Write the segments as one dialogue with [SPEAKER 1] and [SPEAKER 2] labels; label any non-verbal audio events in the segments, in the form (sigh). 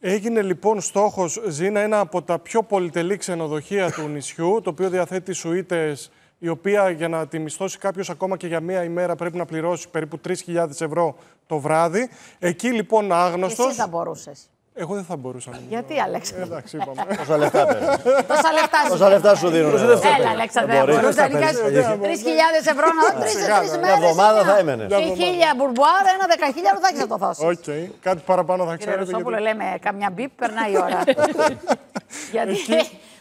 [SPEAKER 1] Έγινε λοιπόν στόχος Ζήνα ένα από τα πιο πολυτελή ξενοδοχεία του νησιού, το οποίο διαθέτει σουίτες, η οποία για να τη μισθώσει κάποιος ακόμα και για μία ημέρα πρέπει να πληρώσει περίπου 3.000 ευρώ το βράδυ. Εκεί λοιπόν άγνωστος. Εσύ θα μπορούσες.
[SPEAKER 2] Εγώ δεν θα μπορούσα να
[SPEAKER 3] Γιατί, ε, Αλέξανδρο. Εντάξει, είπαμε. Πόσα λεφτά παίρνει. Τόσα λεφτά
[SPEAKER 2] σου δίνουν. Ε, Έλα, Αλέξανδρο. Ε, Μπορείς να 3.000 ευρώ
[SPEAKER 3] να τρεις σε τρεις Μια εβδομάδα θα έμενε. Και χίλια μπουρμπουάρ, ένα δεκαχίλιαρο θα έχεις να το φάσο. Οκ.
[SPEAKER 1] Κάτι παραπάνω θα ξέρει. Αυτό που λέμε
[SPEAKER 3] καμιά μπιπ, περνάει η ώρα. (laughs) Γιατί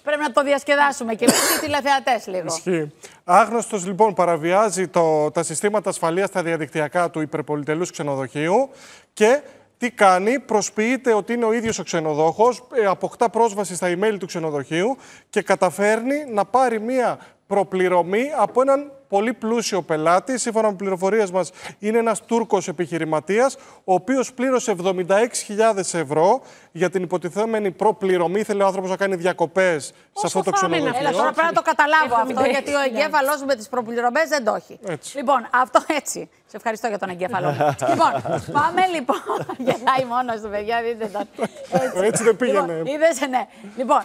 [SPEAKER 3] πρέπει να το διασκεδάσουμε και εμείς οι τηλεθεατές λίγο.
[SPEAKER 1] Άγνωστος λοιπόν παραβιάζει τα συστήματα ασφαλείας στα διαδικτυακά του υπερπολιτελούς ξενοδοχείου και τι κάνει, προσποιείται ότι είναι ο ίδιος ο ξενοδόχος, ε, αποκτά πρόσβαση στα email του ξενοδοχείου και καταφέρνει να πάρει μία προπληρωμή από έναν πολύ πλούσιο πελάτη. Σύμφωνα με πληροφορίες μας, είναι ένας Τούρκος επιχειρηματίας, ο οποίος πλήρωσε 76.000 ευρώ για την υποτιθέμενη προπληρωμή. Θέλει ο άνθρωπος να κάνει διακοπές σε αυτό το ξενοδοχείο. Έλα, πρέπει
[SPEAKER 3] να το καταλάβω αυτό, γιατί ο ναι. εγκέφαλό με τις προπληρωμές δεν το έχει. Λοιπόν, αυτό έτσι. Σε ευχαριστώ για τον εγκέφαλο. (laughs) λοιπόν, πάμε λοιπόν. (laughs) Γελάει μόνος του, παιδιά, δείτε τον.
[SPEAKER 2] Έτσι, (laughs) έτσι δεν λοιπόν, πήγαινε. Λοιπόν,
[SPEAKER 3] είδες, ναι. Λοιπόν,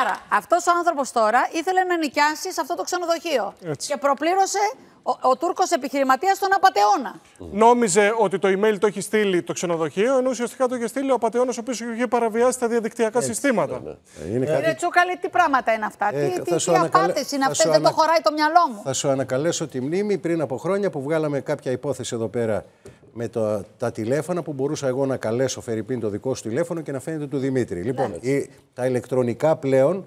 [SPEAKER 3] Άρα, αυτός ο άνθρωπος τώρα ήθελε να νοικιάσει σε αυτό το ξενοδοχείο. Και προπλήρωσε ο, ο Τούρκος επιχειρηματίας τον απαταιώνα.
[SPEAKER 1] Νόμιζε ότι το email το έχει στείλει το ξενοδοχείο, ενώ ουσιαστικά το είχε στείλει ο απαταιώνα ο οποίος είχε
[SPEAKER 2] παραβιάσει τα διαδικτυακά συστήματα. Ναι, ναι. Ε, είναι ε, κάτι...
[SPEAKER 3] Τσούκαλη, τι πράγματα είναι αυτά, ε, τι, τι, τι ανακαλέ... απάτες είναι αυτέ, δεν το χωράει το μυαλό μου.
[SPEAKER 2] Θα σου ανακαλέσω τη μνήμη πριν από χρόνια που βγάλαμε κάποια υπόθεση εδώ πέρα με το, τα τηλέφωνα που μπορούσα εγώ να καλέσω Φερρυπίν το δικό σου τηλέφωνο και να φαίνεται του Δημήτρη. Λοιπόν, ναι. η, τα ηλεκτρονικά πλέον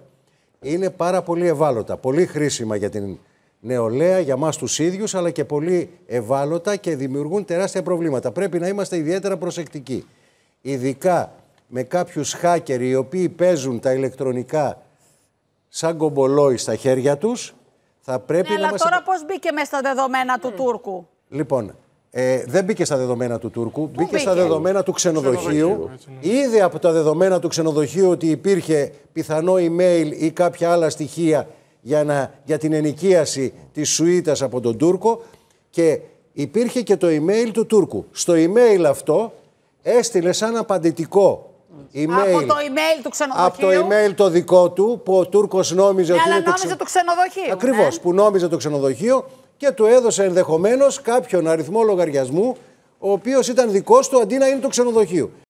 [SPEAKER 2] είναι πάρα πολύ ευάλωτα. Πολύ χρήσιμα για την νεολαία, για μας τους ίδιους, αλλά και πολύ ευάλωτα και δημιουργούν τεράστια προβλήματα. Πρέπει να είμαστε ιδιαίτερα προσεκτικοί. Ειδικά με κάποιους hacker οι οποίοι παίζουν τα ηλεκτρονικά σαν κομπολόι στα χέρια τους, θα πρέπει ναι, να αλλά
[SPEAKER 3] τώρα πώς μπήκε μέσα στα δεδομένα του ναι. Τούρκου.
[SPEAKER 2] Λοιπόν, ε, δεν μπήκε στα δεδομένα του Τούρκου, μπήκε, στα δεδομένα του ξενοδοχείου. Ναι. Είδε από τα δεδομένα του ξενοδοχείου ότι υπήρχε πιθανό email ή κάποια άλλα στοιχεία για, να, για την ενοικίαση της σουίτας από τον Τούρκο και υπήρχε και το email του Τούρκου. Στο email αυτό έστειλε σαν απαντητικό Email. Από το
[SPEAKER 3] email του ξενοδοχείου. Από το
[SPEAKER 2] email το δικό του που ο Τούρκος νόμιζε ναι, ότι. Αλλά νόμιζε το,
[SPEAKER 3] ξενοδοχείο. Ακριβώς. Ναι.
[SPEAKER 2] Που νόμιζε το ξενοδοχείο και του έδωσε ενδεχομένως κάποιον αριθμό λογαριασμού, ο οποίος ήταν δικός του αντί να είναι το ξενοδοχείο.